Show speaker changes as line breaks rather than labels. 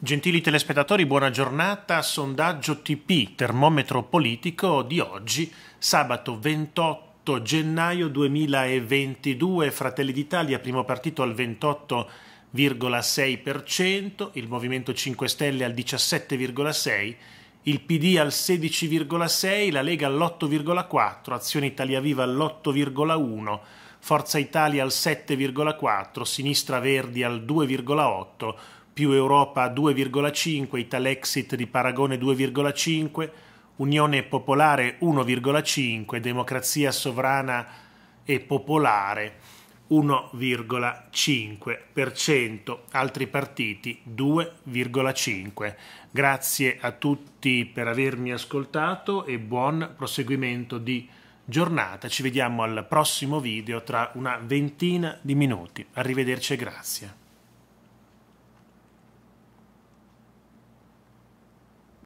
Gentili telespettatori, buona giornata. Sondaggio TP, termometro politico di oggi, sabato 28 gennaio 2022. Fratelli d'Italia, primo partito al 28,6%, il Movimento 5 Stelle al 17,6%, il PD al 16,6%, la Lega all'8,4%, Azione Italia Viva all'8,1%, Forza Italia al 7,4%, Sinistra Verdi al 2,8%, più Europa 2,5, Italexit di paragone 2,5, Unione Popolare 1,5, Democrazia Sovrana e Popolare 1,5%, altri partiti 2,5%. Grazie a tutti per avermi ascoltato e buon proseguimento di giornata. Ci vediamo al prossimo video tra una ventina di minuti. Arrivederci e grazie.